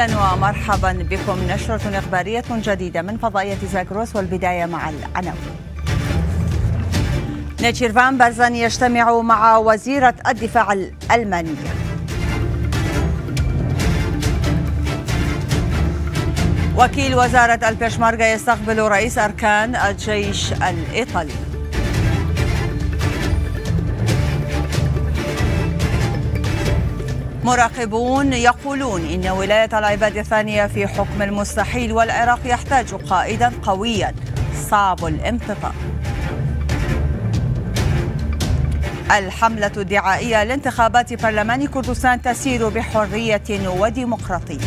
اهلا ومرحبا بكم نشره اخباريه جديده من فضائيه زاكروس والبدايه مع العناوين. نيتشيرفان برزن يجتمع مع وزيره الدفاع الالمانيه. وكيل وزاره البشمركه يستقبل رئيس اركان الجيش الايطالي. مراقبون يقولون إن ولاية العباد الثانية في حكم المستحيل والعراق يحتاج قائدا قويا صعب الانتظار الحملة الدعائية لانتخابات برلمان كردستان تسير بحرية وديمقراطية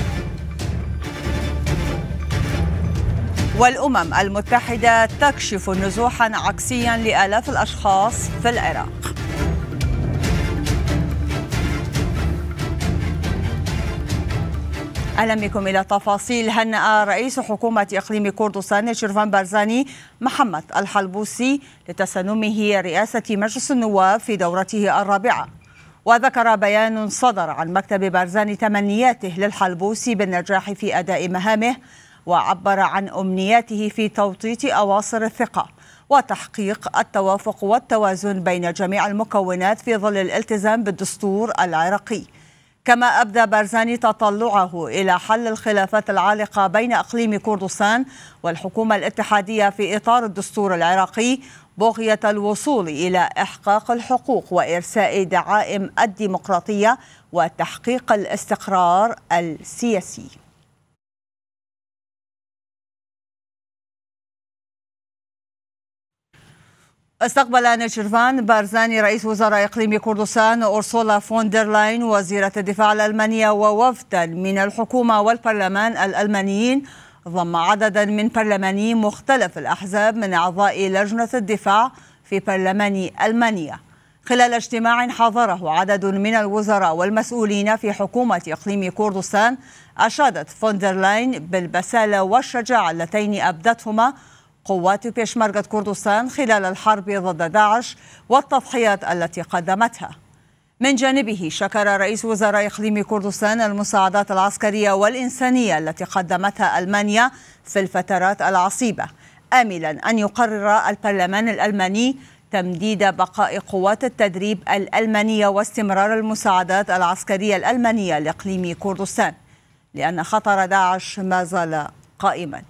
والأمم المتحدة تكشف نزوحا عكسيا لآلاف الأشخاص في العراق أهلا بكم إلى تفاصيل هنأ رئيس حكومة إقليم كردستان شرفان بارزاني محمد الحلبوسي لتسنمه رئاسة مجلس النواب في دورته الرابعة وذكر بيان صدر عن مكتب بارزاني تمنياته للحلبوسي بالنجاح في أداء مهامه وعبر عن أمنياته في توطيد أواصر الثقة وتحقيق التوافق والتوازن بين جميع المكونات في ظل الالتزام بالدستور العراقي كما أبدى بارزاني تطلعه إلى حل الخلافات العالقة بين أقليم كردستان والحكومة الاتحادية في إطار الدستور العراقي بغية الوصول إلى إحقاق الحقوق وإرساء دعائم الديمقراطية وتحقيق الاستقرار السياسي استقبل نيشرفان بارزاني رئيس وزراء إقليم كردستان أورسولا فوندرلاين لاين وزيرة الدفاع الألمانية ووفدا من الحكومة والبرلمان الألمانيين ضم عددا من برلماني مختلف الأحزاب من أعضاء لجنة الدفاع في برلمان ألمانيا خلال اجتماع حضره عدد من الوزراء والمسؤولين في حكومة إقليم كردستان أشادت فوندرلاين لاين بالبسالة والشجاعة اللتين أبدتهما قوات بيشمركة كردستان خلال الحرب ضد داعش والتضحيات التي قدمتها من جانبه شكر رئيس وزراء إقليم كردستان المساعدات العسكرية والإنسانية التي قدمتها ألمانيا في الفترات العصيبة آملا أن يقرر البرلمان الألماني تمديد بقاء قوات التدريب الألمانية واستمرار المساعدات العسكرية الألمانية لإقليم كردستان لأن خطر داعش ما زال قائماً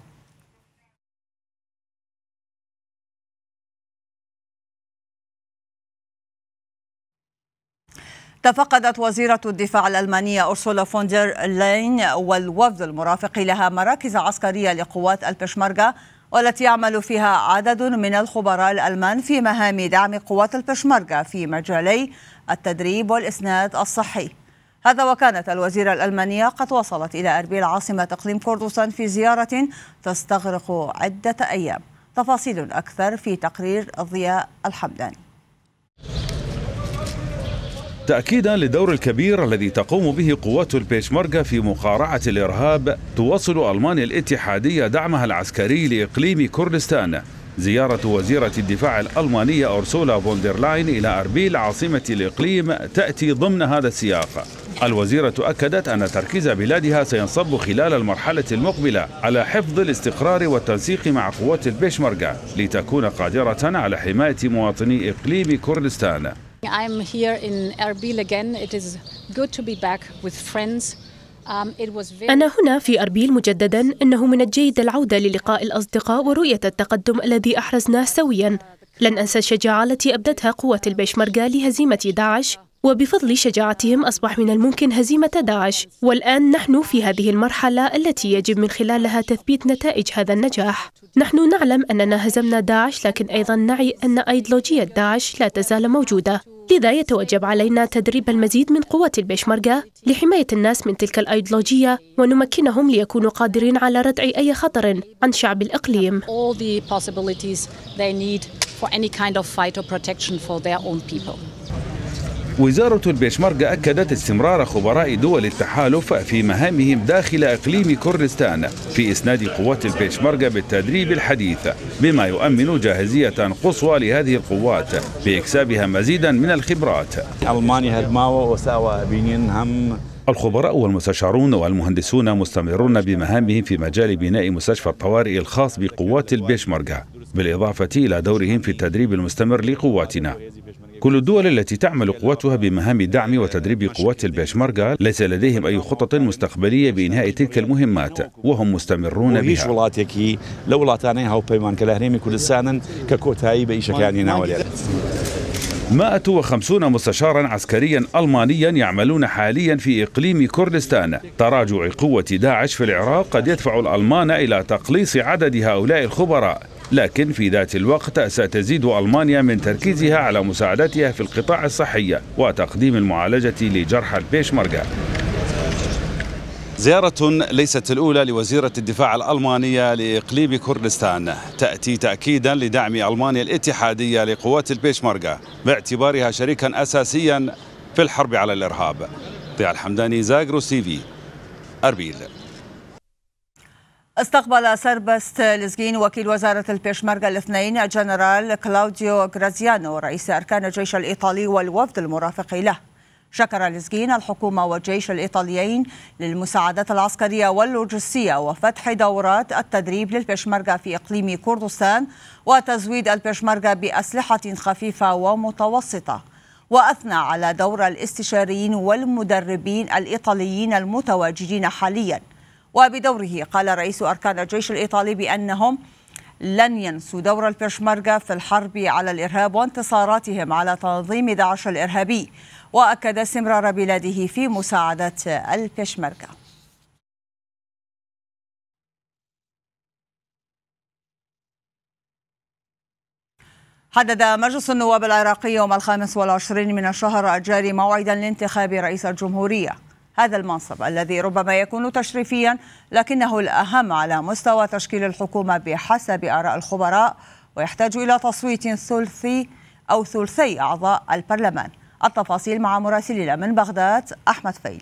تفقدت وزيرة الدفاع الألمانية أرسولا فوندر لين والوفد المرافق لها مراكز عسكرية لقوات البشمركة والتي يعمل فيها عدد من الخبراء الألمان في مهام دعم قوات البشمركة في مجالي التدريب والإسناد الصحي هذا وكانت الوزيرة الألمانية قد وصلت إلى أربيل عاصمة إقليم كردستان في زيارة تستغرق عدة أيام تفاصيل أكثر في تقرير ضياء الحمداني تأكيدا للدور الكبير الذي تقوم به قوات البيشمركة في مقارعة الإرهاب تواصل ألمانيا الاتحادية دعمها العسكري لإقليم كردستان زيارة وزيرة الدفاع الألمانية أرسولا فوندرلاين إلى أربيل عاصمة الإقليم تأتي ضمن هذا السياق الوزيرة أكدت أن تركيز بلادها سينصب خلال المرحلة المقبلة على حفظ الاستقرار والتنسيق مع قوات البيشمركة لتكون قادرة على حماية مواطني إقليم كردستان I'm here in Erbil again. It is good to be back with friends. Um, أنا هنا في أربيل مجددا إنه من الجيد العودة للقاء الأصدقاء ورؤية التقدم الذي أحرزناه سويا لن أنسى الشجاعة التي أبدتها قوة البشمركة لهزيمة داعش وبفضل شجاعتهم أصبح من الممكن هزيمة داعش والآن نحن في هذه المرحلة التي يجب من خلالها تثبيت نتائج هذا النجاح نحن نعلم أننا هزمنا داعش لكن أيضا نعي أن أيديولوجية داعش لا تزال موجودة لذا يتوجب علينا تدريب المزيد من قوات البشمركة لحماية الناس من تلك الأيديولوجية ونمكنهم ليكونوا قادرين على ردع أي خطر عن شعب الإقليم all the possibilities they need for any kind of fight or protection for their own people. وزارة البيشمركة أكدت استمرار خبراء دول التحالف في مهامهم داخل إقليم كردستان في إسناد قوات البيشمركة بالتدريب الحديث بما يؤمن جاهزية قصوى لهذه القوات بإكسابها مزيدا من الخبرات ألمانيا هدماوة الخبراء والمستشارون والمهندسون مستمرون بمهامهم في مجال بناء مستشفى الطوارئ الخاص بقوات البيشمركة بالإضافة إلى دورهم في التدريب المستمر لقواتنا كل الدول التي تعمل قواتها بمهام دعم وتدريب قوات البيشمركة ليس لديهم أي خطط مستقبلية بإنهاء تلك المهمات وهم مستمرون بها يعني مائة وخمسون مستشارا عسكريا ألمانيا يعملون حاليا في إقليم كردستان تراجع قوة داعش في العراق قد يدفع الألمان إلى تقليص عدد هؤلاء الخبراء لكن في ذات الوقت ستزيد ألمانيا من تركيزها على مساعدتها في القطاع الصحي وتقديم المعالجة لجرحى البيشمركة زيارة ليست الأولى لوزيرة الدفاع الألمانية لإقليم كردستان تأتي تأكيدا لدعم ألمانيا الاتحادية لقوات البيشمركة باعتبارها شريكا أساسيا في الحرب على الإرهاب ضياء الحمداني زاغروس تي في أربيل استقبل سربست لزجين وكيل وزارة البيشمركة الاثنين الجنرال كلاوديو غرازيانو رئيس أركان الجيش الإيطالي والوفد المرافق له شكر لزجين الحكومة والجيش الإيطاليين للمساعدات العسكرية واللوجستية وفتح دورات التدريب للبيشمركة في إقليم كردستان وتزويد البيشمركة بأسلحة خفيفة ومتوسطة وأثنى على دور الاستشاريين والمدربين الإيطاليين المتواجدين حالياً وبدوره قال رئيس أركان الجيش الإيطالي بأنهم لن ينسوا دور البشمركة في الحرب على الإرهاب وانتصاراتهم على تنظيم داعش الإرهابي وأكد استمرار بلاده في مساعدة البشمركة حدد مجلس النواب العراقي يوم الخامس والعشرين من الشهر الجاري موعدا لانتخاب رئيس الجمهوريه هذا المنصب الذي ربما يكون تشريفيا لكنه الأهم على مستوى تشكيل الحكومة بحسب آراء الخبراء ويحتاج إلى تصويت ثلثي أو ثلثي أعضاء البرلمان التفاصيل مع مراسلنا من بغداد أحمد فيلي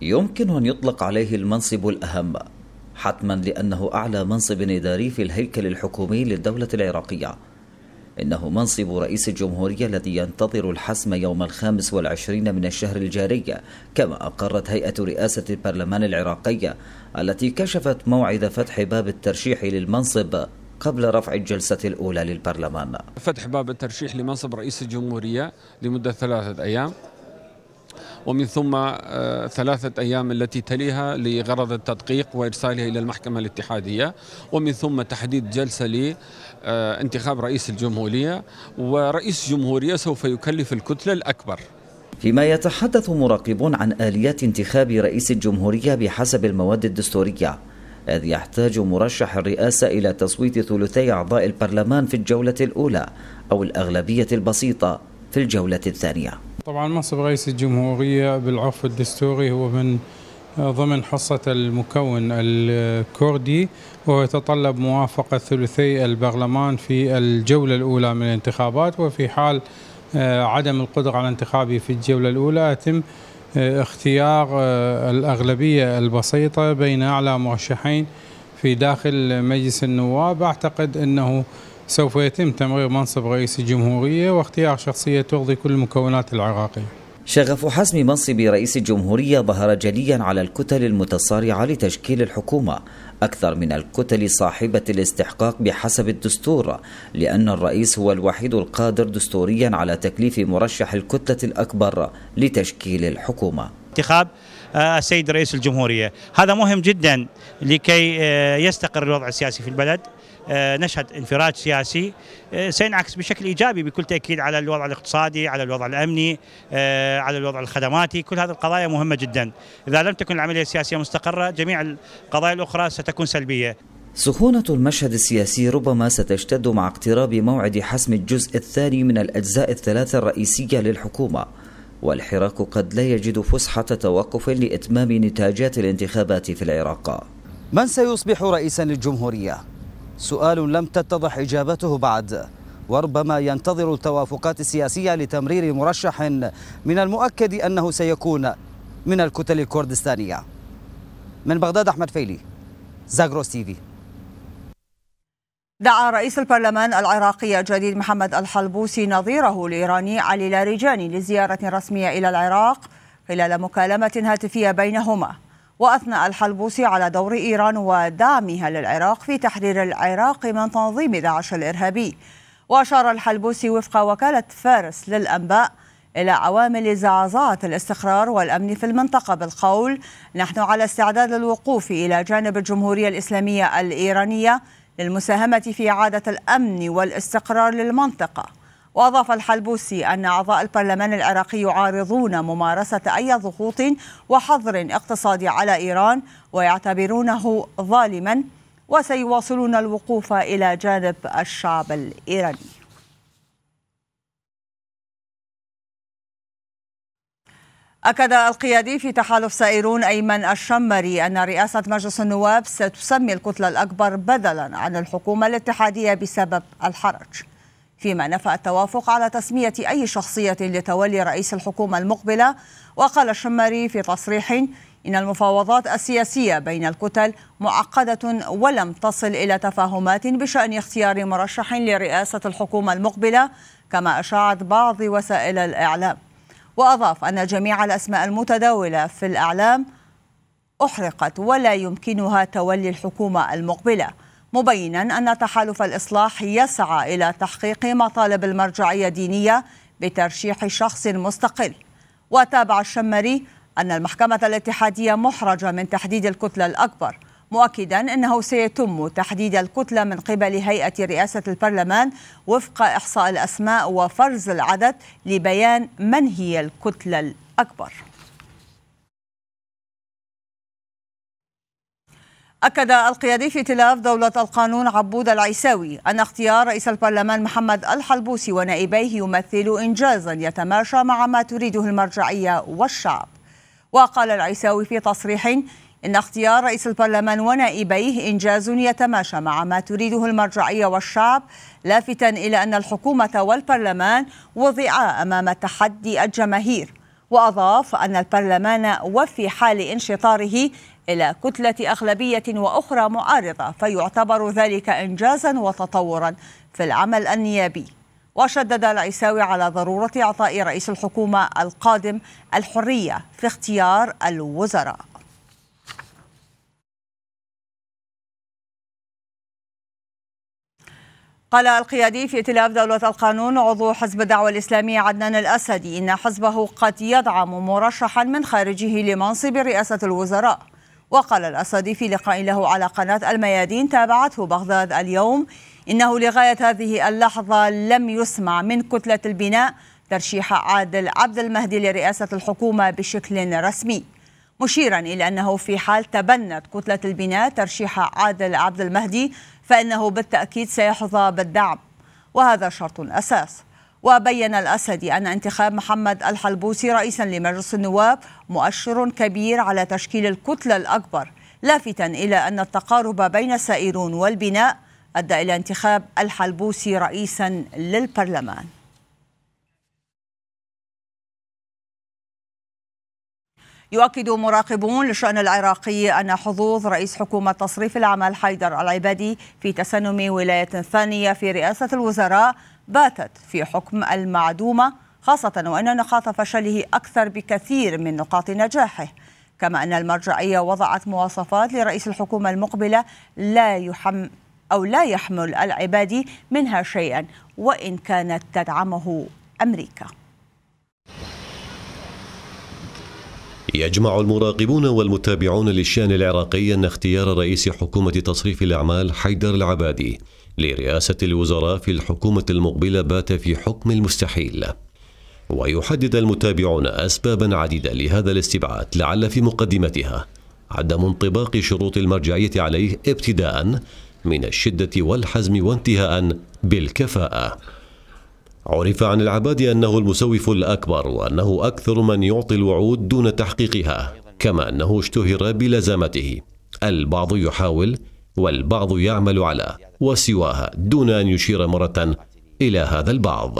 يمكن أن يطلق عليه المنصب الأهم حتما لأنه أعلى منصب إداري في الهيكل الحكومي للدولة العراقية إنه منصب رئيس الجمهورية الذي ينتظر الحسم يوم الخامس والعشرين من الشهر الجاري كما أقرت هيئة رئاسة البرلمان العراقية التي كشفت موعد فتح باب الترشيح للمنصب قبل رفع الجلسة الأولى للبرلمان فتح باب الترشيح لمنصب رئيس الجمهورية لمدة ثلاثة أيام ومن ثم آه، ثلاثة أيام التي تليها لغرض التدقيق وإرسالها إلى المحكمة الاتحادية ومن ثم تحديد جلسة آه، انتخاب رئيس الجمهورية ورئيس الجمهورية سوف يكلف الكتلة الأكبر فيما يتحدث مراقبون عن آليات انتخاب رئيس الجمهورية بحسب المواد الدستورية إذ يحتاج مرشح الرئاسة إلى تصويت ثلثي أعضاء البرلمان في الجولة الأولى أو الأغلبية البسيطة في الجولة الثانية طبعا منصب رئيس الجمهورية بالعرف الدستوري هو من ضمن حصة المكون الكردي ويتطلب موافقة ثلثي البرلمان في الجولة الأولى من الانتخابات وفي حال آه، عدم القدرة على انتخابه في الجولة الأولى يتم آه، اختيار آه، الأغلبية البسيطة بين أعلى مرشحين في داخل مجلس النواب أعتقد أنه سوف يتم تمرير منصب رئيس الجمهورية واختيار شخصية ترضي كل المكونات العراقية شغف حسم منصب رئيس الجمهورية ظهر جليا على الكتل المتصارعة لتشكيل الحكومة أكثر من الكتل صاحبة الاستحقاق بحسب الدستور لأن الرئيس هو الوحيد القادر دستوريا على تكليف مرشح الكتلة الأكبر لتشكيل الحكومة انتخاب آه، السيد رئيس الجمهورية هذا مهم جدا لكي آه، يستقر الوضع السياسي في البلد آه، نشهد انفراج سياسي آه، سينعكس بشكل ايجابي بكل تاكيد على الوضع الاقتصادي، على الوضع الامني، آه، على الوضع الخدماتي، كل هذه القضايا مهمه جدا. اذا لم تكن العمليه السياسيه مستقره جميع القضايا الاخرى ستكون سلبيه. سخونة المشهد السياسي ربما ستشتد مع اقتراب موعد حسم الجزء الثاني من الأجزاء الثلاثة الرئيسية للحكومة والحراك قد لا يجد فسحة توقف لإتمام نتاجات الانتخابات في العراق من سيصبح رئيسا للجمهورية؟ سؤال لم تتضح إجابته بعد وربما ينتظر التوافقات السياسية لتمرير مرشح من المؤكد أنه سيكون من الكتل الكردستانية من بغداد أحمد فيلي زاغروس تيفي دعا رئيس البرلمان العراقي الجديد محمد الحلبوسي نظيره الإيراني علي لاريجاني لزيارة رسمية إلى العراق خلال مكالمة هاتفية بينهما وأثنى الحلبوسي على دور إيران ودعمها للعراق في تحرير العراق من تنظيم داعش الإرهابي وأشار الحلبوسي وفق وكالة فارس للأنباء إلى عوامل زعزعة الاستقرار والأمن في المنطقة بالقول نحن على استعداد للوقوف إلى جانب الجمهورية الإسلامية الإيرانية للمساهمة في إعادة الأمن والاستقرار للمنطقة وأضاف الحلبوسي أن أعضاء البرلمان العراقي يعارضون ممارسة أي ضغوط وحظر اقتصادي على إيران ويعتبرونه ظالما وسيواصلون الوقوف إلى جانب الشعب الإيراني أكد القيادي في تحالف سائرون أيمن الشمري أن رئاسة مجلس النواب ستسمي الكتلة الأكبر بدلا عن الحكومة الاتحادية بسبب الحرج فيما نفى التوافق على تسمية أي شخصية لتولي رئيس الحكومة المقبلة وقال الشماري في تصريح إن المفاوضات السياسية بين الكتل معقدة ولم تصل إلى تفاهمات بشأن اختيار مرشح لرئاسة الحكومة المقبلة كما أشاعت بعض وسائل الإعلام وأضاف أن جميع الأسماء المتداولة في الإعلام أحرقت ولا يمكنها تولي الحكومة المقبلة مبينا أن تحالف الإصلاح يسعى إلى تحقيق مطالب المرجعية الدينية بترشيح شخص مستقل وتابع الشمري أن المحكمة الاتحادية محرجة من تحديد الكتلة الأكبر مؤكدا أنه سيتم تحديد الكتلة من قبل هيئة رئاسة البرلمان وفق إحصاء الأسماء وفرز العدد لبيان من هي الكتلة الأكبر أكد القيادي في تلاف دولة القانون عبود العيساوي أن اختيار رئيس البرلمان محمد الحلبوسي ونائبيه يمثل إنجازا يتماشى مع ما تريده المرجعية والشعب وقال العيساوي في تصريح إن اختيار رئيس البرلمان ونائبيه إنجاز يتماشى مع ما تريده المرجعية والشعب لافتا إلى أن الحكومة والبرلمان وضعا أمام تحدي الجماهير وأضاف أن البرلمان وفي حال انشطاره إلى كتلة أغلبية وأخرى معارضة فيعتبر ذلك إنجازا وتطورا في العمل النيابي وشدد العساوي على ضرورة إعطاء رئيس الحكومة القادم الحرية في اختيار الوزراء قال القيادي في ائتلاف دولة القانون عضو حزب الدعوة الإسلامية عدنان الأسدي إن حزبه قد يدعم مرشحا من خارجه لمنصب رئاسة الوزراء وقال الأسدي في لقاء له على قناة الميادين تابعته بغداد اليوم إنه لغاية هذه اللحظة لم يسمع من كتلة البناء ترشيح عادل عبد المهدي لرئاسة الحكومة بشكل رسمي مشيرا إلى أنه في حال تبنت كتلة البناء ترشيح عادل عبد المهدي فإنه بالتأكيد سيحظى بالدعم وهذا شرط أساس وبين الأسدي أن انتخاب محمد الحلبوسي رئيسا لمجلس النواب مؤشر كبير على تشكيل الكتلة الأكبر لافتا إلى أن التقارب بين السائرون والبناء أدى إلى انتخاب الحلبوسي رئيسا للبرلمان يؤكد مراقبون للشأن العراقي أن حظوظ رئيس حكومة تصريف العمل حيدر العبادي في تسنم ولاية ثانية في رئاسة الوزراء باتت في حكم المعدومة خاصة وأن نقاط فشله أكثر بكثير من نقاط نجاحه كما أن المرجعية وضعت مواصفات لرئيس الحكومة المقبلة لا يحم أو لا يحمل العبادي منها شيئا وإن كانت تدعمه أمريكا يجمع المراقبون والمتابعون للشأن العراقي أن اختيار رئيس حكومة تصريف الأعمال حيدر العبادي لرئاسة الوزراء في الحكومة المقبلة بات في حكم المستحيل ويحدد المتابعون أسبابا عديدة لهذا الاستبعاد لعل في مقدمتها عدم انطباق شروط المرجعية عليه ابتداء من الشدة والحزم وانتهاء بالكفاءة عرف عن العباد أنه المسوف الأكبر وأنه أكثر من يعطي الوعود دون تحقيقها كما أنه اشتهر بلزامته البعض يحاول والبعض يعمل على وسواها دون أن يشير مرة إلى هذا البعض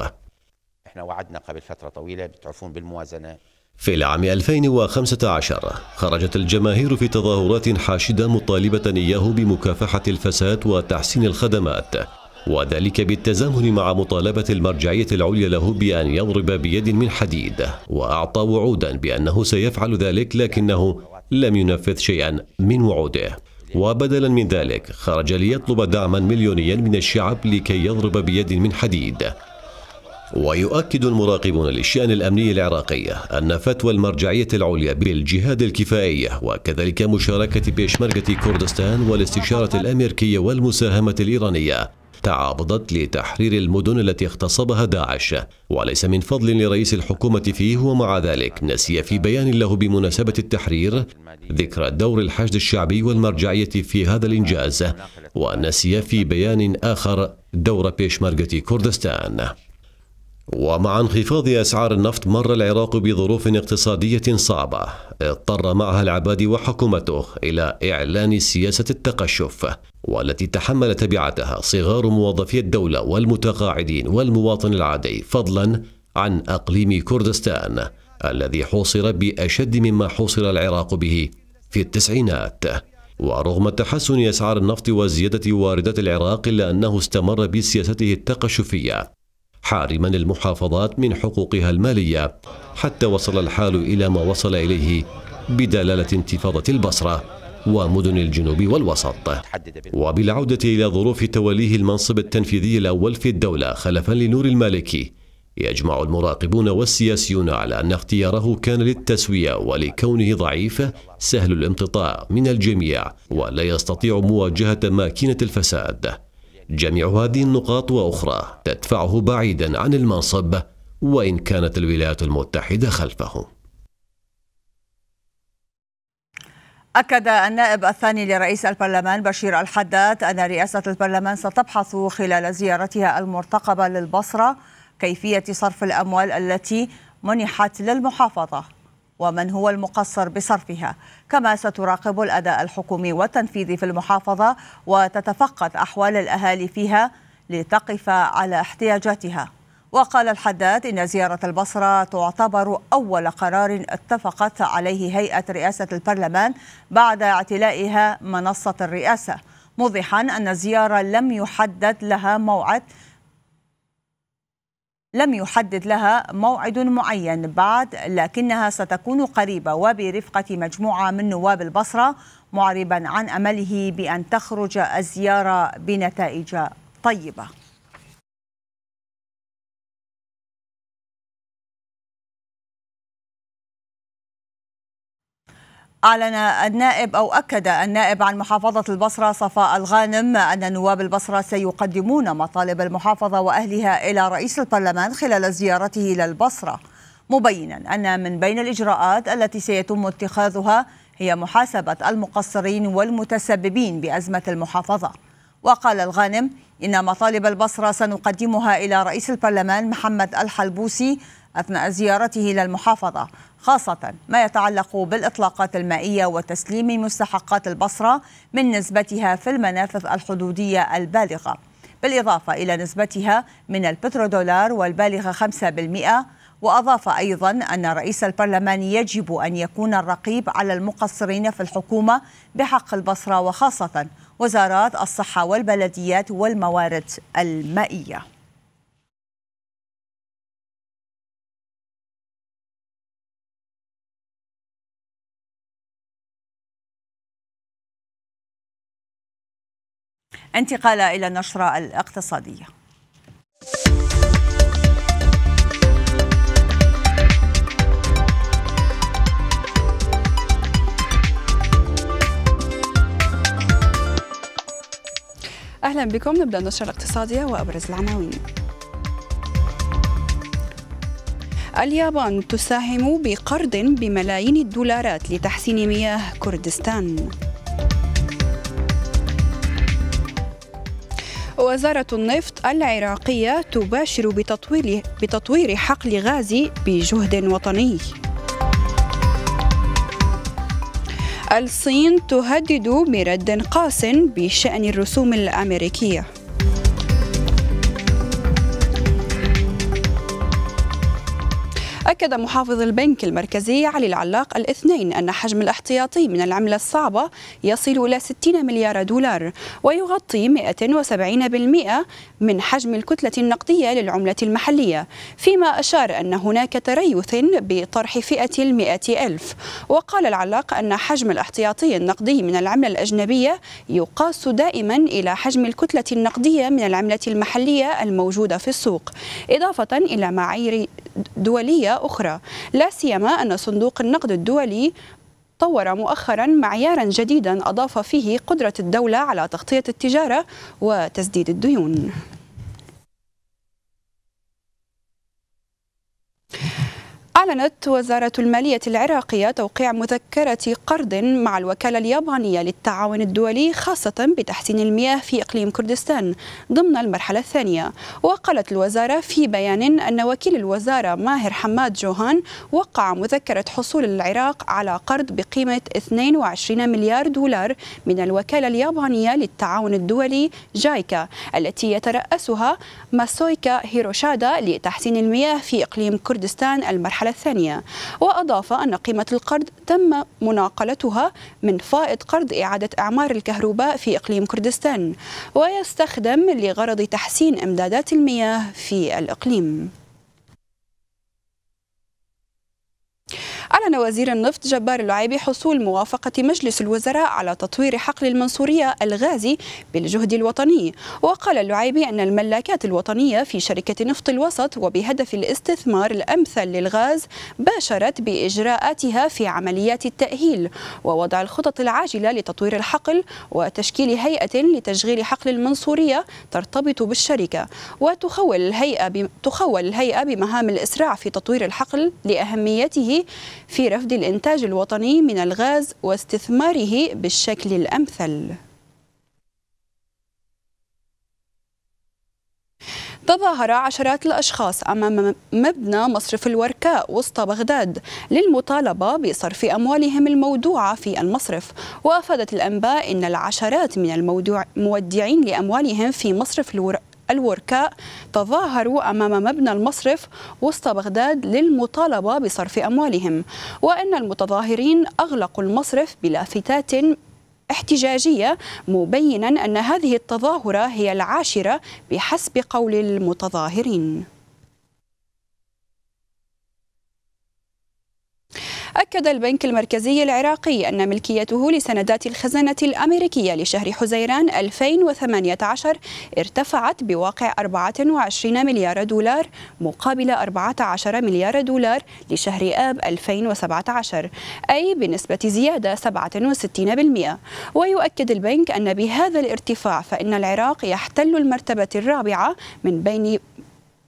احنا وعدنا قبل فترة طويلة بتعرفون بالموازنة في العام 2015 خرجت الجماهير في تظاهرات حاشدة مطالبة إياه بمكافحة الفساد وتحسين الخدمات وذلك بالتزامن مع مطالبة المرجعية العليا له بأن يضرب بيد من حديد وأعطى وعودا بأنه سيفعل ذلك لكنه لم ينفذ شيئا من وعوده يعني. وبدلا من ذلك خرج ليطلب دعما مليونيا من الشعب لكي يضرب بيد من حديد ويؤكد المراقبون للشأن الأمني العراقي أن فتوى المرجعية العليا بالجهاد الكفائي وكذلك مشاركة بيشمركة كردستان والاستشارة الأمريكية والمساهمة الإيرانية تعاضدت لتحرير المدن التي اغتصبها داعش وليس من فضل لرئيس الحكومة فيه ومع ذلك نسي في بيان له بمناسبة التحرير ذكر دور الحشد الشعبي والمرجعية في هذا الإنجاز ونسي في بيان آخر دور بيشمركة كردستان ومع انخفاض أسعار النفط مر العراق بظروف اقتصادية صعبة اضطر معها العبادي وحكومته إلى إعلان سياسة التقشف والتي تحمل تبعتها صغار موظفي الدولة والمتقاعدين والمواطن العادي فضلا عن أقليم كردستان الذي حوصر بأشد مما حوصر العراق به في التسعينات ورغم تحسن أسعار النفط وزيادة واردات العراق إلا أنه استمر بسياسته التقشفية حارما المحافظات من حقوقها المالية حتى وصل الحال إلى ما وصل إليه بدلالة انتفاضة البصرة ومدن الجنوب والوسط وبالعودة إلى ظروف توليه المنصب التنفيذي الأول في الدولة خلفا لنور المالكي يجمع المراقبون والسياسيون على أن اختياره كان للتسوية ولكونه ضعيف سهل الامتطاع من الجميع ولا يستطيع مواجهة ماكينة الفساد جميع هذه النقاط وأخرى تدفعه بعيدا عن المنصب وإن كانت الولايات المتحدة خلفه أكد النائب الثاني لرئيس البرلمان بشير الحداد أن رئاسة البرلمان ستبحث خلال زيارتها المرتقبة للبصرة كيفية صرف الأموال التي منحت للمحافظة ومن هو المقصر بصرفها كما ستراقب الأداء الحكومي والتنفيذي في المحافظة وتتفقد أحوال الأهالي فيها لتقف على احتياجاتها وقال الحداد إن زيارة البصرة تعتبر أول قرار اتفقت عليه هيئة رئاسة البرلمان بعد اعتلائها منصة الرئاسة موضحا أن الزيارة لم يحدد لها موعد لم يحدد لها موعد معين بعد لكنها ستكون قريبة وبرفقة مجموعة من نواب البصرة معربا عن أمله بأن تخرج الزيارة بنتائج طيبة أعلن النائب أو أكد النائب عن محافظة البصرة صفاء الغانم أن نواب البصرة سيقدمون مطالب المحافظة وأهلها إلى رئيس البرلمان خلال زيارته إلى البصرة مبينا أن من بين الإجراءات التي سيتم اتخاذها هي محاسبة المقصرين والمتسببين بأزمة المحافظة وقال الغانم إن مطالب البصرة سنقدمها إلى رئيس البرلمان محمد الحلبوسي أثناء زيارته إلى المحافظة خاصة ما يتعلق بالإطلاقات المائية وتسليم مستحقات البصرة من نسبتها في المنافذ الحدودية البالغة بالإضافة إلى نسبتها من البترودولار والبالغة 5% وأضاف أيضا أن رئيس البرلمان يجب أن يكون الرقيب على المقصرين في الحكومة بحق البصرة وخاصة وزارات الصحة والبلديات والموارد المائية انتقال إلى النشرة الاقتصادية أهلا بكم نبدأ النشرة الاقتصادية وأبرز العناوين اليابان تساهم بقرض بملايين الدولارات لتحسين مياه كردستان وزارة النفط العراقية تباشر بتطوير, بتطوير حقل غازي بجهد وطني الصين تهدد برد قاس بشأن الرسوم الأمريكية أكد محافظ البنك المركزي علي العلاق الاثنين أن حجم الاحتياطي من العملة الصعبة يصل إلى 60 مليار دولار ويغطي 170% من حجم الكتلة النقدية للعملة المحلية فيما أشار أن هناك تريث بطرح فئة المئة ألف وقال العلاق أن حجم الاحتياطي النقدي من العملة الأجنبية يقاس دائما إلى حجم الكتلة النقدية من العملة المحلية الموجودة في السوق إضافة إلى معايير دولية أخرى لا سيما أن صندوق النقد الدولي طور مؤخرا معيارا جديدا أضاف فيه قدرة الدولة على تغطية التجارة وتسديد الديون أعلنت وزارة المالية العراقية توقيع مذكرة قرض مع الوكالة اليابانية للتعاون الدولي خاصة بتحسين المياه في إقليم كردستان ضمن المرحلة الثانية وقالت الوزارة في بيان أن وكيل الوزارة ماهر حماد جوهان وقع مذكرة حصول العراق على قرض بقيمة 22 مليار دولار من الوكالة اليابانية للتعاون الدولي جايكا التي يترأسها ماسويكا هيروشادا لتحسين المياه في إقليم كردستان المرحلة المرحلة الثانية وأضاف أن قيمة القرض تم مناقلتها من فائض قرض إعادة أعمار الكهرباء في إقليم كردستان ويستخدم لغرض تحسين إمدادات المياه في الإقليم أعلن وزير النفط جبار اللعيبي حصول موافقة مجلس الوزراء على تطوير حقل المنصورية الغازي بالجهد الوطني وقال اللعيبي أن الملاكات الوطنية في شركة نفط الوسط وبهدف الاستثمار الأمثل للغاز باشرت بإجراءاتها في عمليات التأهيل ووضع الخطط العاجلة لتطوير الحقل وتشكيل هيئة لتشغيل حقل المنصورية ترتبط بالشركة وتخول الهيئة تخول الهيئة بمهام الإسراع في تطوير الحقل لأهميته في في رفض الإنتاج الوطني من الغاز واستثماره بالشكل الأمثل تظاهر عشرات الأشخاص أمام مبنى مصرف الوركاء وسط بغداد للمطالبة بصرف أموالهم المودوعة في المصرف وأفادت الأنباء أن العشرات من المودعين لأموالهم في مصرف الوركاء تظاهروا أمام مبنى المصرف وسط بغداد للمطالبة بصرف أموالهم وأن المتظاهرين أغلقوا المصرف بلافتات احتجاجية مبينا أن هذه التظاهرة هي العاشرة بحسب قول المتظاهرين أكد البنك المركزي العراقي أن ملكيته لسندات الخزانة الأمريكية لشهر حزيران 2018 ارتفعت بواقع 24 مليار دولار مقابل 14 مليار دولار لشهر آب 2017 أي بنسبة زيادة 67% ويؤكد البنك أن بهذا الارتفاع فإن العراق يحتل المرتبة الرابعة من بين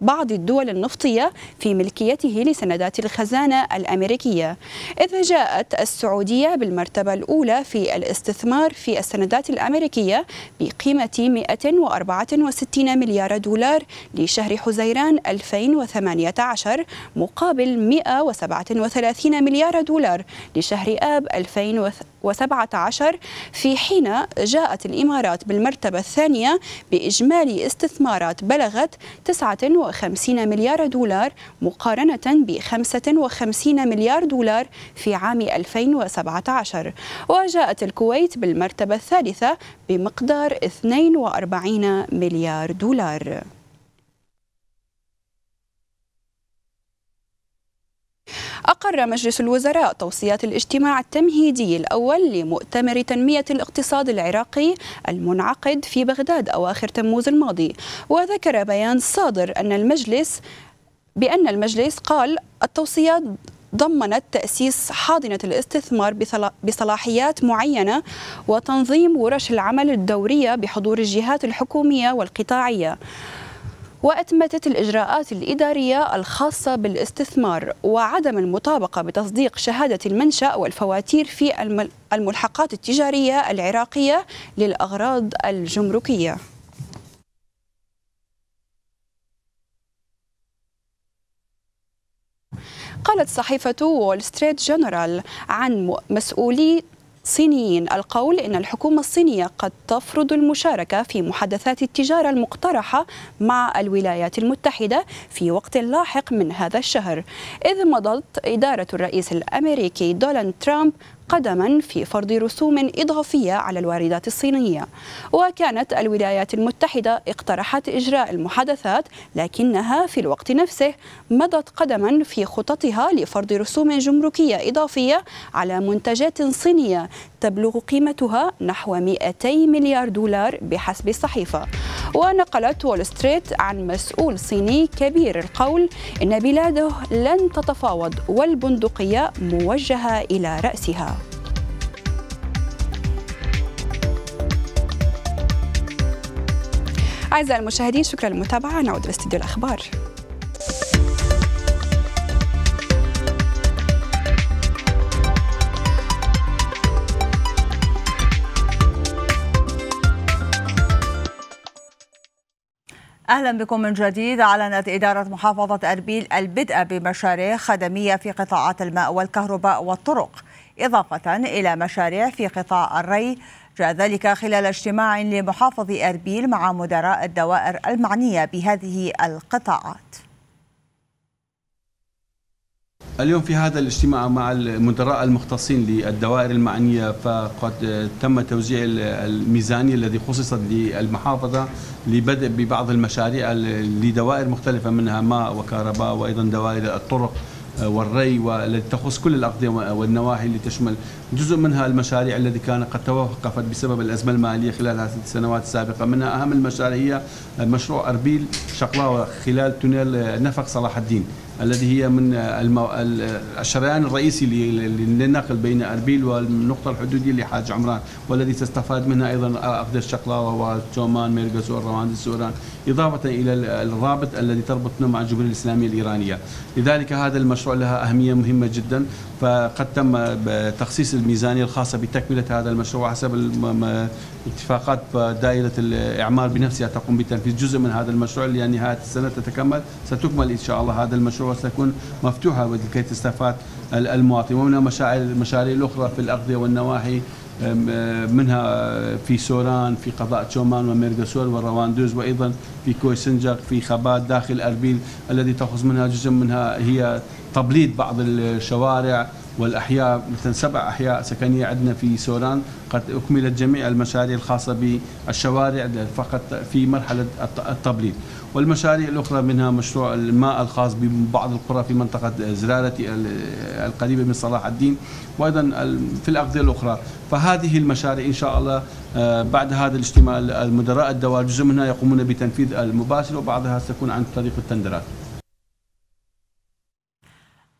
بعض الدول النفطية في ملكيته لسندات الخزانة الأمريكية إذ جاءت السعودية بالمرتبة الأولى في الاستثمار في السندات الأمريكية بقيمة 164 مليار دولار لشهر حزيران 2018 مقابل 137 مليار دولار لشهر آب 2017 في حين جاءت الإمارات بالمرتبة الثانية بإجمالي استثمارات بلغت 29 150 مليار دولار مقارنة ب 55 مليار دولار في عام 2017 وجاءت الكويت بالمرتبة الثالثة بمقدار 42 مليار دولار أقر مجلس الوزراء توصيات الاجتماع التمهيدي الأول لمؤتمر تنمية الاقتصاد العراقي المنعقد في بغداد أواخر تموز الماضي وذكر بيان صادر أن المجلس بأن المجلس قال التوصيات ضمنت تأسيس حاضنة الاستثمار بصلاحيات معينة وتنظيم ورش العمل الدورية بحضور الجهات الحكومية والقطاعية وأتمتت الإجراءات الإدارية الخاصة بالاستثمار وعدم المطابقة بتصديق شهادة المنشأ والفواتير في الملحقات التجارية العراقية للأغراض الجمركية قالت صحيفة وول ستريت جنرال عن مسؤولي صينيين القول إن الحكومة الصينية قد تفرض المشاركة في محادثات التجارة المقترحة مع الولايات المتحدة في وقت لاحق من هذا الشهر إذ مضت إدارة الرئيس الأمريكي دونالد ترامب قدما في فرض رسوم إضافية على الواردات الصينية وكانت الولايات المتحدة اقترحت إجراء المحادثات لكنها في الوقت نفسه مضت قدما في خططها لفرض رسوم جمركية إضافية على منتجات صينية تبلغ قيمتها نحو 200 مليار دولار بحسب الصحيفة ونقلت وول ستريت عن مسؤول صيني كبير القول إن بلاده لن تتفاوض والبندقية موجهة إلى رأسها أعزائي المشاهدين شكرا للمتابعة نعود لاستديو الأخبار اهلا بكم من جديد اعلنت اداره محافظه اربيل البدء بمشاريع خدميه في قطاعات الماء والكهرباء والطرق اضافه الى مشاريع في قطاع الري جاء ذلك خلال اجتماع لمحافظ أربيل مع مدراء الدوائر المعنية بهذه القطاعات اليوم في هذا الاجتماع مع المدراء المختصين للدوائر المعنية فقد تم توزيع الميزانية الذي خصصت للمحافظة لبدء ببعض المشاريع لدوائر مختلفة منها ماء وكهرباء وأيضا دوائر الطرق والري والتي تخص كل الأقضية والنواحي اللي تشمل جزء منها المشاريع التي كانت قد توقفت بسبب الأزمة المالية خلال هذه السنوات السابقة منها أهم المشاريع هي مشروع أربيل شقلاوة خلال تونيل نفق صلاح الدين الذي هي من المو... الشريان الرئيسي للنقل بين اربيل والنقطه الحدوديه لحاج عمران والذي تستفاد منها ايضا اقدر شقلاوة وتومان ميرغزور رواند السوران اضافه الى الرابط الذي تربطنا مع الجمهوريه الاسلاميه الايرانيه لذلك هذا المشروع لها اهميه مهمه جدا فقد تم تخصيص الميزانية الخاصة بتكملة هذا المشروع حسب الاتفاقات دائرة الإعمار بنفسها تقوم بتنفيذ جزء من هذا المشروع اللي يعني نهايه السنة تتكمل ستكمل إن شاء الله هذا المشروع وستكون مفتوحة لكي تستفاد المواطن ومن المشاريع المشاريع الأخرى في الأغذية والنواحي منها في سوران في قضاء تشومان وميرغسور ورواندوز وايضا في كويسنجر في خبات داخل اربيل الذي تاخذ منها جزء منها هي تبليد بعض الشوارع والاحياء مثلا سبع احياء سكنيه عندنا في سوران قد اكملت جميع المشاريع الخاصه بالشوارع فقط في مرحله التبليط والمشاريع الاخرى منها مشروع الماء الخاص ببعض القرى في منطقه زرارتي القريبه من صلاح الدين وايضا في الاقضيه الاخرى فهذه المشاريع ان شاء الله آه، بعد هذا الاجتماع المدراء الدوائر جزء منها يقومون بتنفيذ المباشر وبعضها ستكون عن طريق التندرات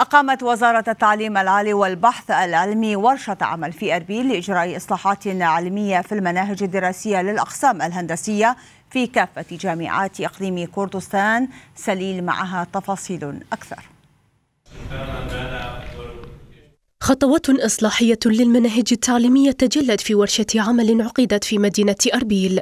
أقامت وزارة التعليم العالي والبحث العلمي ورشة عمل في أربيل لإجراء إصلاحات علمية في المناهج الدراسية للأقسام الهندسية في كافة جامعات إقليم كردستان سليل معها تفاصيل أكثر خطوات إصلاحية للمناهج التعليمية تجلت في ورشة عمل عقدت في مدينة أربيل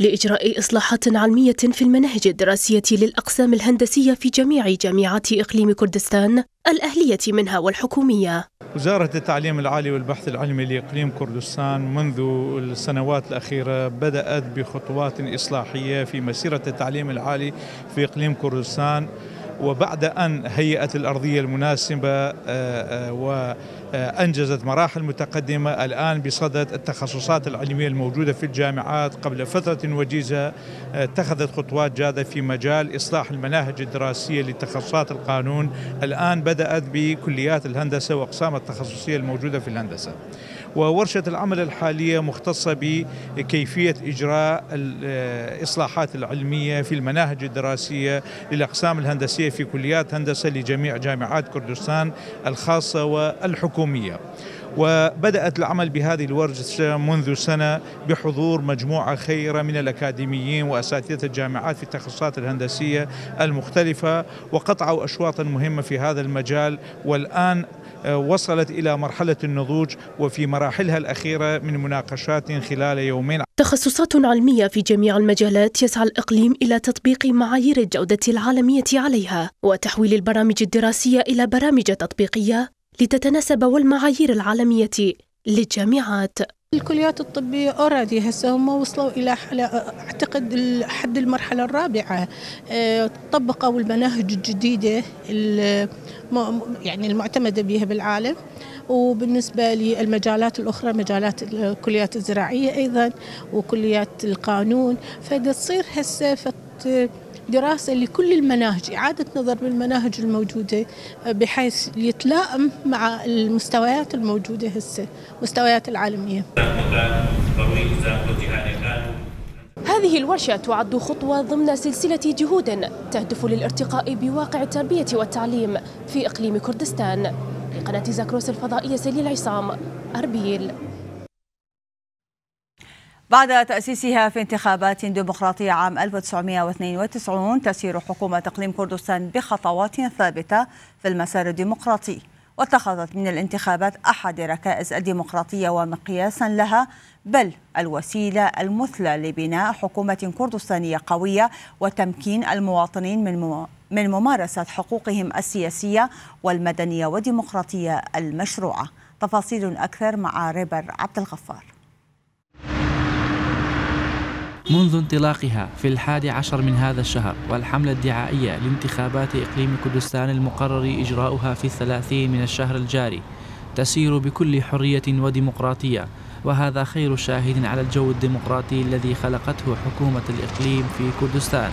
لإجراء إصلاحات علمية في المناهج الدراسية للأقسام الهندسية في جميع جامعات إقليم كردستان الأهلية منها والحكومية وزارة التعليم العالي والبحث العلمي لإقليم كردستان منذ السنوات الأخيرة بدأت بخطوات إصلاحية في مسيرة التعليم العالي في إقليم كردستان وبعد أن هيئت الأرضية المناسبة آه، آه، وأنجزت مراحل متقدمة الآن بصدد التخصصات العلمية الموجودة في الجامعات قبل فترة وجيزة آه، اتخذت خطوات جادة في مجال إصلاح المناهج الدراسية لتخصصات القانون الآن بدأت بكليات الهندسة وأقسام التخصصية الموجودة في الهندسة وورشة العمل الحالية مختصة بكيفية إجراء الإصلاحات العلمية في المناهج الدراسية للأقسام الهندسية في كليات هندسة لجميع جامعات كردستان الخاصة والحكومية وبدأت العمل بهذه الورشة منذ سنة بحضور مجموعة خيرة من الأكاديميين وأساتذة الجامعات في التخصصات الهندسية المختلفة وقطعوا أشواطا مهمة في هذا المجال والآن آه، وصلت إلى مرحلة النضوج وفي مراحلها الأخيرة من مناقشات خلال يومين تخصصات علمية في جميع المجالات يسعى الإقليم إلى تطبيق معايير الجودة العالمية عليها وتحويل البرامج الدراسية إلى برامج تطبيقية لتتناسب والمعايير العالمية للجامعات الكليات الطبية اوريدي هسه هم وصلوا إلى أعتقد حد المرحلة الرابعة آه، طبقوا المناهج الجديدة يعني المعتمدة بها بالعالم وبالنسبة للمجالات الأخرى مجالات الكليات الزراعية أيضا وكليات القانون فتصير هسه دراسة لكل المناهج إعادة نظر بالمناهج الموجودة آه، بحيث يتلائم مع المستويات الموجودة هسه المستويات العالمية هذه الورشة تعد خطوة ضمن سلسلة جهود تهدف للارتقاء بواقع التربية والتعليم في إقليم كردستان لقناة زاكروس الفضائية سليل عصام أربيل بعد تأسيسها في انتخابات ديمقراطية عام 1992 تسير حكومة إقليم كردستان بخطوات ثابتة في المسار الديمقراطي واتخذت من الانتخابات أحد ركائز الديمقراطية ومقياسا لها بل الوسيلة المثلى لبناء حكومة كردستانية قوية وتمكين المواطنين من من ممارسة حقوقهم السياسية والمدنية والديمقراطية المشروعة تفاصيل أكثر مع ريبر عبد الغفار منذ انطلاقها في الحادي عشر من هذا الشهر والحملة الدعائية لانتخابات إقليم كردستان المقرر إجراؤها في الثلاثين من الشهر الجاري تسير بكل حرية وديمقراطية وهذا خير شاهد على الجو الديمقراطي الذي خلقته حكومة الإقليم في كردستان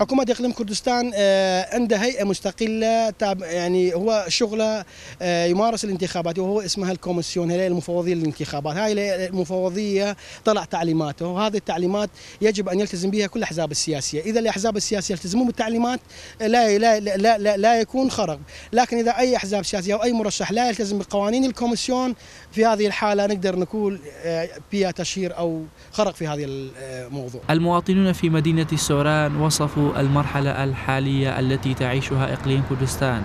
حكومة إقليم كردستان آه، عندها هيئة مستقلة يعني هو شغله آه، يمارس الانتخابات وهو اسمها الكوميسيون هي المفوضية للانتخابات هاي المفوضية طلع تعليماته وهذه التعليمات يجب أن يلتزم بها كل الأحزاب السياسية إذا الأحزاب السياسية يلتزمون بالتعليمات لا لا لا لا, لا يكون خرق لكن إذا أي أحزاب سياسية أو أي مرشح لا يلتزم بقوانين الكوميسيون في هذه الحالة نقدر نقول فيها آه، تشهير أو خرق في هذا الموضوع المواطنون في مدينة سوران وصفوا المرحلة الحالية التي تعيشها إقليم كردستان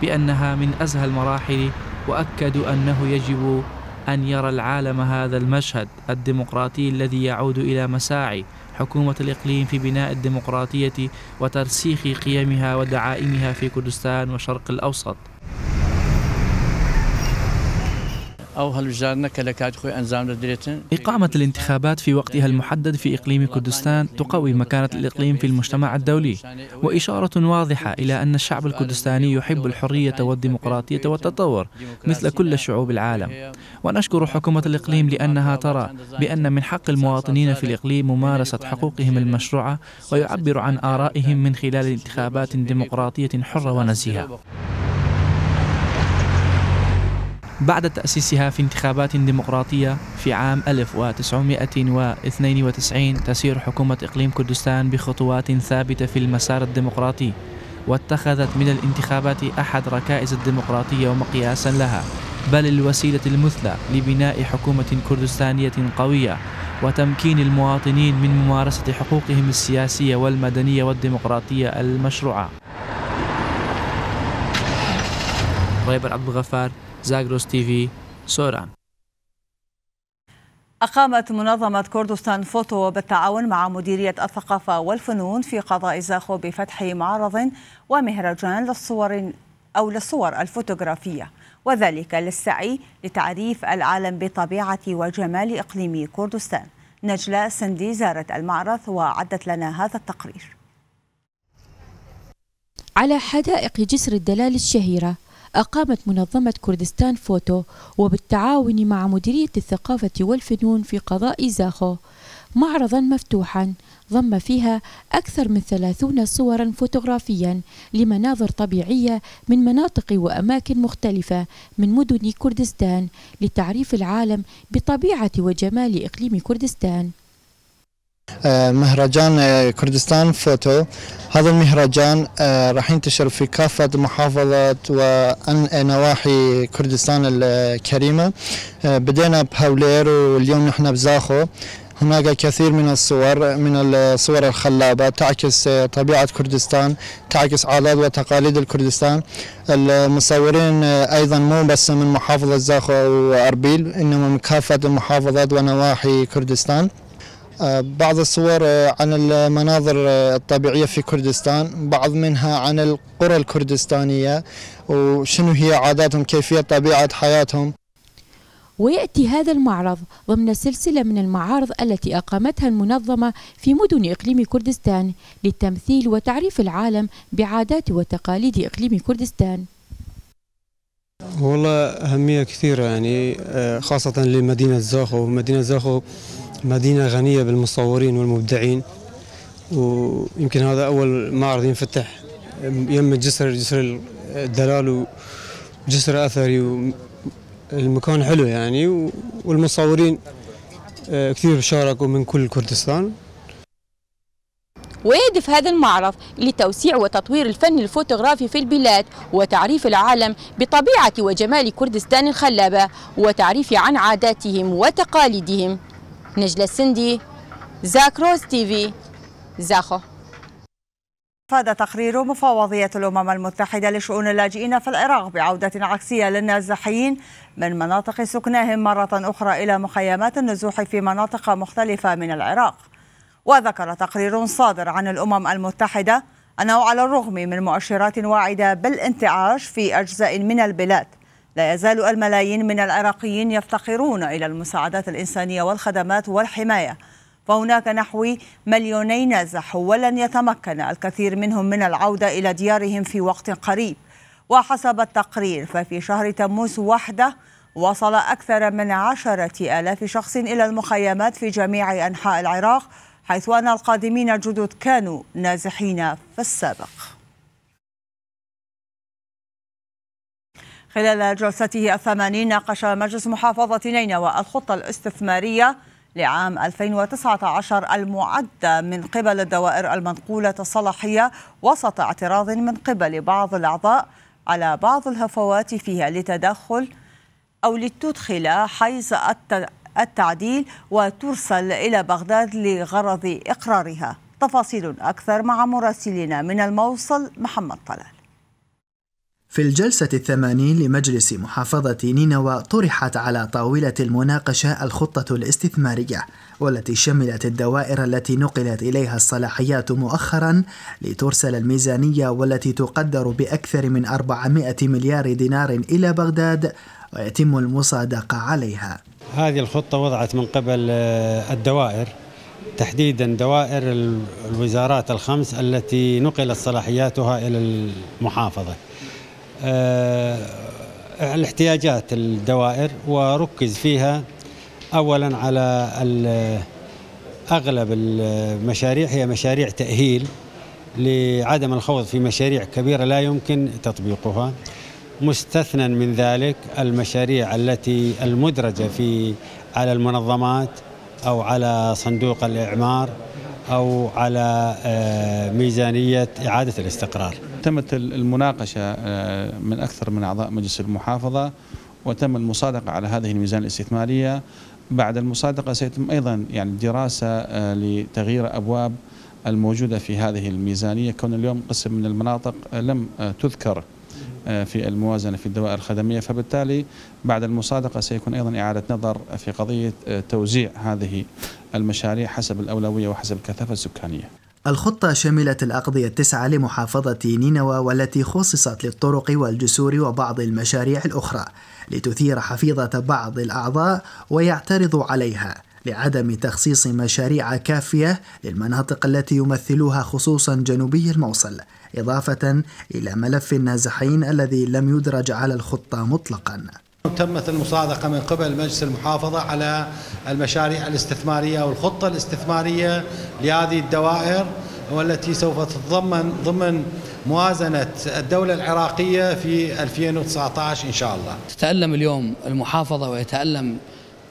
بأنها من أزهى المراحل وأكدوا أنه يجب أن يرى العالم هذا المشهد الديمقراطي الذي يعود إلى مساعي حكومة الإقليم في بناء الديمقراطية وترسيخ قيمها ودعائمها في كردستان وشرق الأوسط أو هلوجارنا كلكات خوي أنزام لدريتن إقامة الانتخابات في وقتها المحدد في إقليم كردستان تقوي مكانة الإقليم في المجتمع الدولي وإشارة واضحة إلى أن الشعب الكردستاني يحب الحرية والديمقراطية والتطور مثل كل شعوب العالم ونشكر حكومة الإقليم لأنها ترى بأن من حق المواطنين في الإقليم ممارسة حقوقهم المشروعة ويعبر عن آرائهم من خلال انتخابات ديمقراطية حرة ونزيهة بعد تأسيسها في انتخابات ديمقراطية في عام 1992 تسير حكومة إقليم كردستان بخطوات ثابتة في المسار الديمقراطي واتخذت من الانتخابات أحد ركائز الديمقراطية ومقياسا لها بل الوسيلة المثلى لبناء حكومة كردستانية قوية وتمكين المواطنين من ممارسة حقوقهم السياسية والمدنية والديمقراطية المشروعة. غيبر عبد الغفار تي في سوران أقامت منظمة كردستان فوتو بالتعاون مع مديرية الثقافة والفنون في قضاء زاخو بفتح معرض ومهرجان للصور أو للصور الفوتوغرافية وذلك للسعي لتعريف العالم بطبيعة وجمال إقليم كردستان نجلاء سندي زارت المعرض وعدت لنا هذا التقرير على حدائق جسر الدلال الشهيرة أقامت منظمة كردستان فوتو وبالتعاون مع مديرية الثقافة والفنون في قضاء زاخو معرضا مفتوحا ضم فيها أكثر من ثلاثون صورا فوتوغرافيا لمناظر طبيعية من مناطق وأماكن مختلفة من مدن كردستان لتعريف العالم بطبيعة وجمال إقليم كردستان آه، مهرجان آه، كردستان فوتو هذا المهرجان آه، راح ينتشر في كافة محافظات ونواحي كردستان الكريمة بدينا بهولير واليوم نحن بزاخو هناك كثير من الصور من الصور الخلابة تعكس طبيعة كردستان تعكس عادات وتقاليد الكردستان المصورين أيضا مو بس من محافظة زاخو وأربيل إنما من كافة محافظات ونواحي كردستان آه، بعض الصور آه، عن المناظر آه، الطبيعية في كردستان بعض منها عن القرى الكردستانية وشنو هي عاداتهم كيفية طبيعة حياتهم ويأتي هذا المعرض ضمن سلسلة من المعارض التي أقامتها المنظمة في مدن إقليم كردستان للتمثيل وتعريف العالم بعادات وتقاليد إقليم كردستان والله أهمية كثيرة يعني خاصة لمدينة زاخو مدينة زاخو مدينة غنية بالمصورين والمبدعين ويمكن هذا أول معرض ينفتح يم الجسر جسر الدلال وجسر أثري المكان حلو يعني والمصورين آه، كثير شاركوا من كل كردستان ويهدف هذا المعرض لتوسيع وتطوير الفن الفوتوغرافي في البلاد وتعريف العالم بطبيعة وجمال كردستان الخلابة وتعريف عن عاداتهم وتقاليدهم نجلة سندي زاكروز تي في زاخو افاد تقرير مفوضيه الامم المتحده لشؤون اللاجئين في العراق بعوده عكسيه للنازحين من مناطق سكنهم مره اخرى الى مخيمات النزوح في مناطق مختلفه من العراق وذكر تقرير صادر عن الامم المتحده انه على الرغم من مؤشرات واعده بالانتعاش في اجزاء من البلاد لا يزال الملايين من العراقيين يفتقرون إلى المساعدات الإنسانية والخدمات والحماية فهناك نحو مليوني نازح ولن يتمكن الكثير منهم من العودة إلى ديارهم في وقت قريب وحسب التقرير ففي شهر تموز وحده وصل أكثر من عشرة آلاف شخص إلى المخيمات في جميع أنحاء العراق حيث أن القادمين الجدد كانوا نازحين في السابق خلال جلسته الثمانين ناقش مجلس محافظة نينوى الخطة الاستثمارية لعام 2019 المعدة من قبل الدوائر المنقولة الصلاحية وسط اعتراض من قبل بعض الأعضاء على بعض الهفوات فيها لتدخل أو لتدخل حيز التعديل وترسل إلى بغداد لغرض إقرارها تفاصيل أكثر مع مراسلنا من الموصل محمد طلال في الجلسة الثمانين لمجلس محافظة نينوى طرحت على طاولة المناقشة الخطة الاستثمارية والتي شملت الدوائر التي نقلت إليها الصلاحيات مؤخرا لترسل الميزانية والتي تقدر بأكثر من 400 مليار دينار إلى بغداد ويتم المصادقة عليها هذه الخطة وضعت من قبل آه، الدوائر تحديدا دوائر الوزارات الخمس التي نقلت صلاحياتها إلى المحافظة آه، الاحتياجات الدوائر وركز فيها اولا على اغلب المشاريع هي مشاريع تاهيل لعدم الخوض في مشاريع كبيره لا يمكن تطبيقها مستثنى من ذلك المشاريع التي المدرجه في على المنظمات او على صندوق الاعمار او على آه، ميزانيه اعاده الاستقرار تمت المناقشة آه، من أكثر من أعضاء مجلس المحافظة وتم المصادقة على هذه الميزان الاستثمارية بعد المصادقة سيتم أيضا يعني دراسة آه، لتغيير أبواب الموجودة في هذه الميزانية كون اليوم قسم من المناطق آه، لم تذكر في الموازنة في الدوائر الخدمية فبالتالي بعد المصادقة سيكون أيضا إعادة نظر في قضية توزيع هذه المشاريع حسب الأولوية وحسب الكثافة السكانية الخطة شملت الأقضية التسعة لمحافظة نينوى والتي خصصت للطرق والجسور وبعض المشاريع الأخرى لتثير حفيظة بعض الأعضاء ويعترض عليها لعدم تخصيص مشاريع كافية للمناطق التي يمثلوها خصوصا جنوبي الموصل إضافة إلى ملف النازحين الذي لم يدرج على الخطة مطلقاً تمت المصادقة من قبل مجلس المحافظة على المشاريع الاستثمارية والخطة الاستثمارية لهذه الدوائر والتي سوف تتضمن ضمن موازنة الدولة العراقية في 2019 إن شاء الله تتألم اليوم المحافظة ويتألم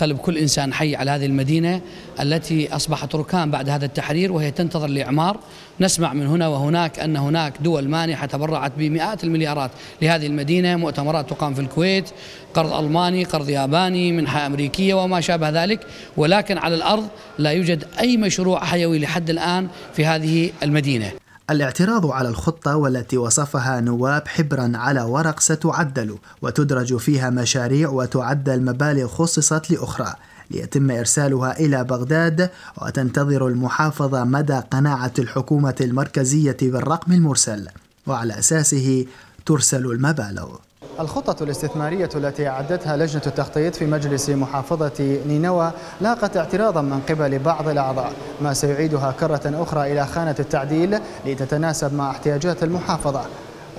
قلب كل إنسان حي على هذه المدينة التي أصبحت ركام بعد هذا التحرير وهي تنتظر الإعمار نسمع من هنا وهناك أن هناك دول مانحة تبرعت بمئات المليارات لهذه المدينة مؤتمرات تقام في الكويت قرض ألماني قرض ياباني منحة أمريكية وما شابه ذلك ولكن على الأرض لا يوجد أي مشروع حيوي لحد الآن في هذه المدينة الاعتراض على الخطة والتي وصفها نواب حبرا على ورق ستعدل وتدرج فيها مشاريع وتعدل مبالغ خصصت لأخرى ليتم إرسالها إلى بغداد وتنتظر المحافظة مدى قناعة الحكومة المركزية بالرقم المرسل وعلى أساسه ترسل المبالغ الخطط الاستثمارية التي أعدتها لجنة التخطيط في مجلس محافظة نينوى لاقت اعتراضا من قبل بعض الأعضاء ما سيعيدها كرة أخرى إلى خانة التعديل لتتناسب مع احتياجات المحافظة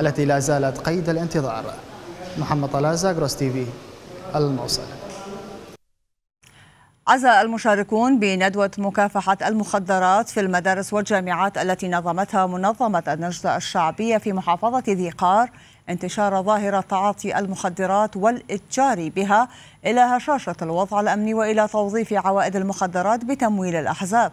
التي لا زالت قيد الانتظار محمد طلازا جروس تيفي الموصل عزا المشاركون بندوة مكافحة المخدرات في المدارس والجامعات التي نظمتها منظمة النجدة الشعبية في محافظة ذي قار انتشار ظاهرة تعاطي المخدرات والإتجار بها إلى هشاشة الوضع الأمني وإلى توظيف عوائد المخدرات بتمويل الأحزاب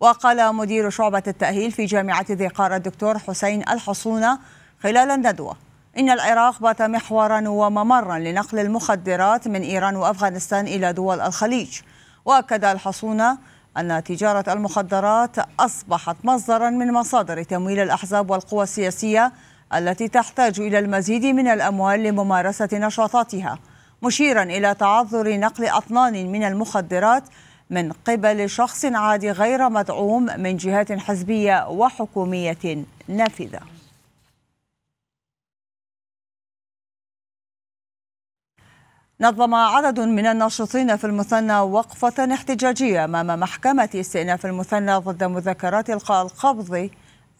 وقال مدير شعبة التأهيل في جامعة ذي قار الدكتور حسين الحصونة خلال الندوة إن العراق بات محورا وممرا لنقل المخدرات من إيران وأفغانستان إلى دول الخليج وأكد الحصونة أن تجارة المخدرات أصبحت مصدرا من مصادر تمويل الأحزاب والقوى السياسية التي تحتاج إلى المزيد من الأموال لممارسة نشاطاتها مشيرا إلى تعذر نقل أطنان من المخدرات من قبل شخص عادي غير مدعوم من جهات حزبية وحكومية نافذة نظم عدد من الناشطين في المثنى وقفة احتجاجية أمام محكمة استئناف المثنى ضد مذكرات إلقاء القبض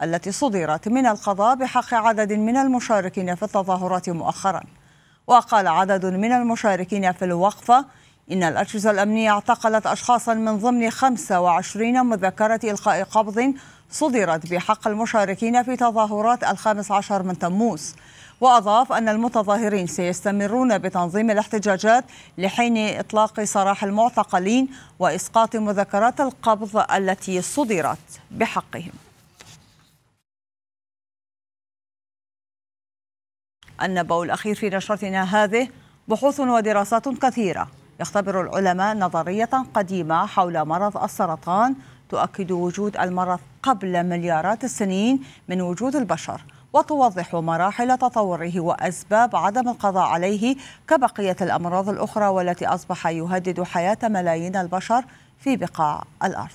التي صدرت من القضاء بحق عدد من المشاركين في التظاهرات مؤخرا وقال عدد من المشاركين في الوقفة إن الأجهزة الأمنية اعتقلت أشخاصا من ضمن 25 مذكرة إلقاء قبض صدرت بحق المشاركين في تظاهرات الخامس عشر من تموز وأضاف أن المتظاهرين سيستمرون بتنظيم الاحتجاجات لحين إطلاق سراح المعتقلين وإسقاط مذكرات القبض التي صدرت بحقهم النبأ الأخير في نشرتنا هذه بحوث ودراسات كثيرة يختبر العلماء نظرية قديمة حول مرض السرطان تؤكد وجود المرض قبل مليارات السنين من وجود البشر وتوضح مراحل تطوره واسباب عدم القضاء عليه كبقيه الامراض الاخرى والتي اصبح يهدد حياه ملايين البشر في بقاع الارض.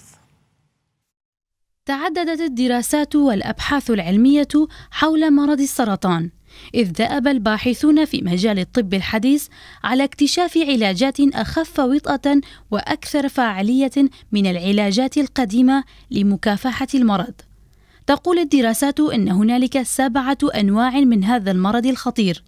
تعددت الدراسات والابحاث العلميه حول مرض السرطان إذ دأب الباحثون في مجال الطب الحديث على اكتشاف علاجات أخف وطأة وأكثر فاعلية من العلاجات القديمة لمكافحة المرض. تقول الدراسات أن هنالك سبعة أنواع من هذا المرض الخطير،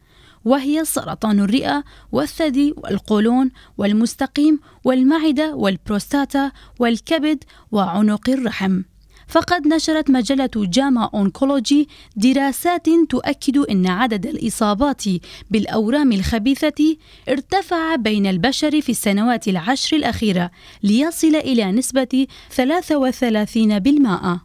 وهي سرطان الرئة والثدي والقولون والمستقيم والمعدة والبروستاتا والكبد وعنق الرحم. فقد نشرت مجلة جاما أونكولوجي دراسات تؤكد أن عدد الإصابات بالأورام الخبيثة ارتفع بين البشر في السنوات العشر الأخيرة ليصل إلى نسبة 33%.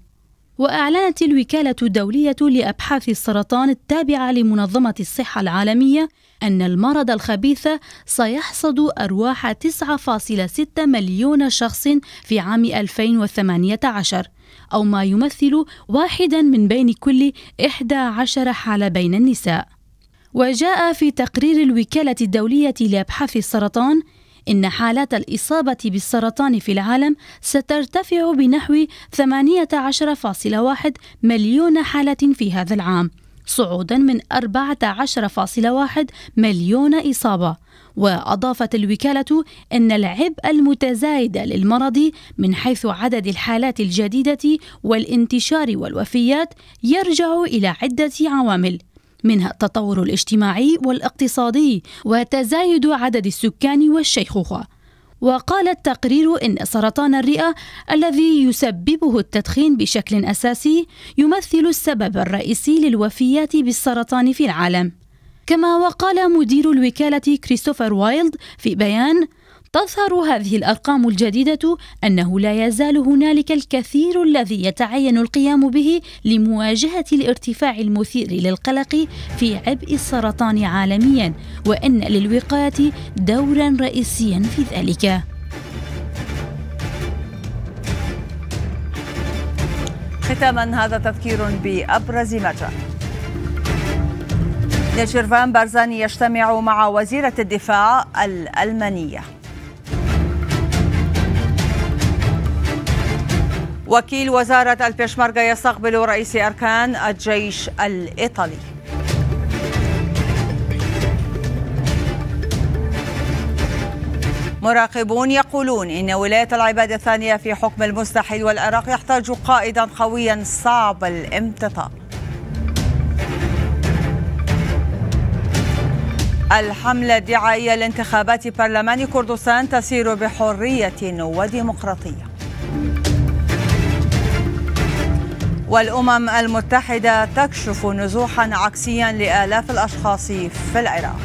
وأعلنت الوكالة الدولية لأبحاث السرطان التابعة لمنظمة الصحة العالمية أن المرض الخبيث سيحصد أرواح 9.6 مليون شخص في عام 2018 أو ما يمثل واحدا من بين كل 11 حالة بين النساء وجاء في تقرير الوكالة الدولية لأبحاث السرطان إن حالات الإصابة بالسرطان في العالم سترتفع بنحو 18.1 مليون حالة في هذا العام صعودا من 14.1 مليون إصابة وأضافت الوكالة أن العبء المتزايد للمرض من حيث عدد الحالات الجديدة والانتشار والوفيات يرجع إلى عدة عوامل منها التطور الاجتماعي والاقتصادي وتزايد عدد السكان والشيخوخة وقال التقرير إن سرطان الرئة الذي يسببه التدخين بشكل أساسي يمثل السبب الرئيسي للوفيات بالسرطان في العالم كما وقال مدير الوكالة كريستوفر وايلد في بيان تظهر هذه الارقام الجديده انه لا يزال هنالك الكثير الذي يتعين القيام به لمواجهه الارتفاع المثير للقلق في عبء السرطان عالميا وان للوقايه دورا رئيسيا في ذلك ختاما هذا تذكير بابرز ما جاء جيرفان بارزاني يجتمع مع وزيرة الدفاع الألمانية وكيل وزارة البيشمركة يستقبل رئيس أركان الجيش الإيطالي مراقبون يقولون إن ولاية العباد الثانية في حكم المستحيل والعراق يحتاج قائدا قويا صعب الامتطاء الحملة الدعائية لانتخابات برلمان كردستان تسير بحرية وديمقراطية والأمم المتحدة تكشف نزوحا عكسيا لآلاف الأشخاص في العراق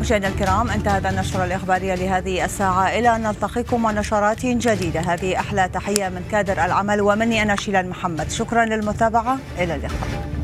مشاهدينا الكرام انتهت النشرة الإخبارية لهذه الساعة إلى أن نلتقيكم ونشرات جديدة هذه أحلى تحية من كادر العمل ومني أنا شيلان محمد شكرا للمتابعة إلى اللقاء